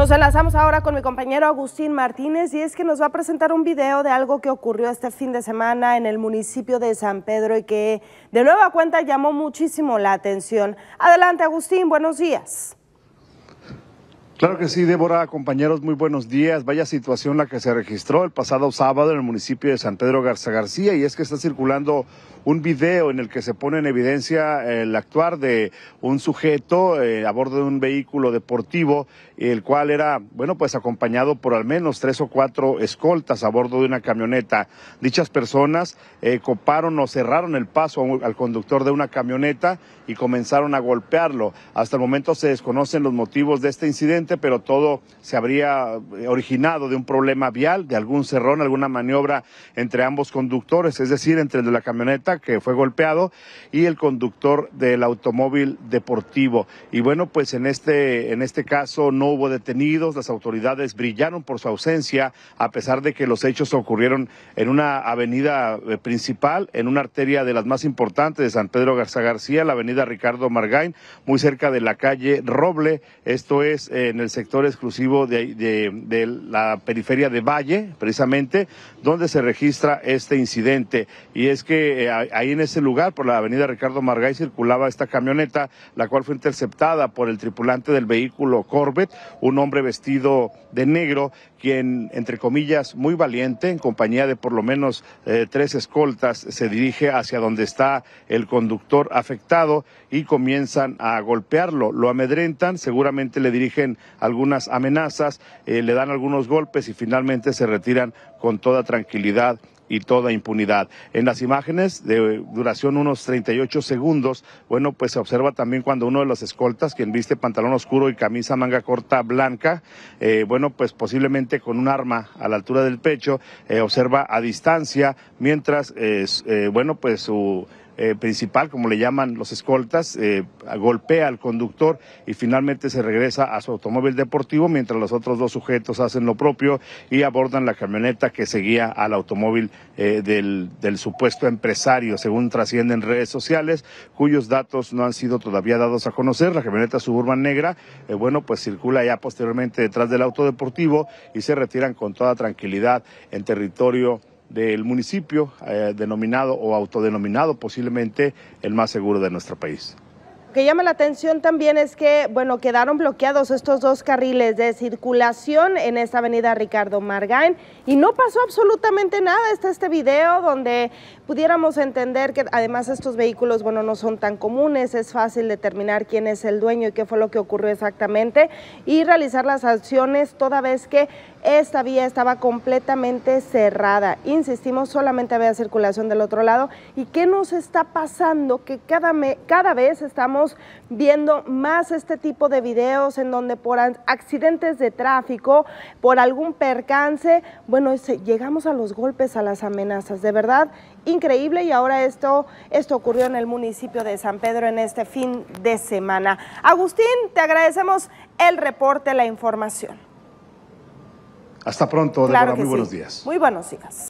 Nos enlazamos ahora con mi compañero Agustín Martínez y es que nos va a presentar un video de algo que ocurrió este fin de semana en el municipio de San Pedro y que de nueva cuenta llamó muchísimo la atención. Adelante Agustín, buenos días. Claro que sí, Débora, compañeros, muy buenos días. Vaya situación la que se registró el pasado sábado en el municipio de San Pedro Garza García y es que está circulando un video en el que se pone en evidencia eh, el actuar de un sujeto eh, a bordo de un vehículo deportivo, el cual era, bueno, pues acompañado por al menos tres o cuatro escoltas a bordo de una camioneta. Dichas personas eh, coparon o cerraron el paso al conductor de una camioneta y comenzaron a golpearlo. Hasta el momento se desconocen los motivos de este incidente pero todo se habría eh, originado de un problema vial, de algún cerrón, alguna maniobra entre ambos conductores, es decir, entre el de la camioneta que fue golpeado y el conductor del automóvil deportivo. Y bueno, pues en este, en este caso no hubo detenidos, las autoridades brillaron por su ausencia, a pesar de que los hechos ocurrieron en una avenida eh, principal, en una arteria de las más importantes de San Pedro Garza García, la avenida Ricardo Margain, muy cerca de la calle Roble, esto es eh, en el sector exclusivo de, la periferia de Valle, precisamente, donde se registra este incidente. Y es que eh, ahí en ese lugar, por la avenida Ricardo Margay, circulaba esta camioneta, la cual fue interceptada por el tripulante del vehículo Corvette, un hombre vestido de negro, quien, entre comillas, muy valiente, en compañía de por lo menos eh, tres escoltas, se dirige hacia donde está el conductor afectado y comienzan a golpearlo. Lo amedrentan, seguramente le dirigen algunas amenazas, eh, le dan algunos golpes y finalmente se retiran con toda tranquilidad y toda impunidad. En las imágenes de duración unos 38 segundos, bueno, pues se observa también cuando uno de los escoltas, quien viste pantalón oscuro y camisa manga corta blanca, eh, bueno, pues posiblemente con un arma a la altura del pecho, eh, observa a distancia, mientras, es eh, bueno, pues su eh, principal, como le llaman los escoltas, eh, golpea al conductor y finalmente se regresa a su automóvil deportivo, mientras los otros dos sujetos hacen lo propio y abordan la camioneta que seguía al automóvil eh, del, supuesto empresario, según trascienden redes sociales, cuyos datos no han sido todavía dados a conocer. La camioneta suburban negra, bueno, pues circula ya posteriormente detrás del auto deportivo y se retiran con toda tranquilidad en territorio del municipio eh, denominado o autodenominado posiblemente el más seguro de nuestro país. Lo que llama la atención también es que, bueno, quedaron bloqueados estos dos carriles de circulación en esta avenida Ricardo Margain y no pasó absolutamente nada. Está este video donde pudiéramos entender que además estos vehículos, bueno, no son tan comunes, es fácil determinar quién es el dueño y qué fue lo que ocurrió exactamente y realizar las acciones toda vez que esta vía estaba completamente cerrada. Insistimos, solamente había circulación del otro lado. ¿Y qué nos está pasando? Que cada, me, cada vez estamos viendo más este tipo de videos en donde por accidentes de tráfico, por algún percance, bueno, llegamos a los golpes, a las amenazas. De verdad, increíble y ahora esto, esto ocurrió en el municipio de San Pedro en este fin de semana. Agustín, te agradecemos el reporte, la información. Hasta pronto, de Muy buenos días. Muy buenos días.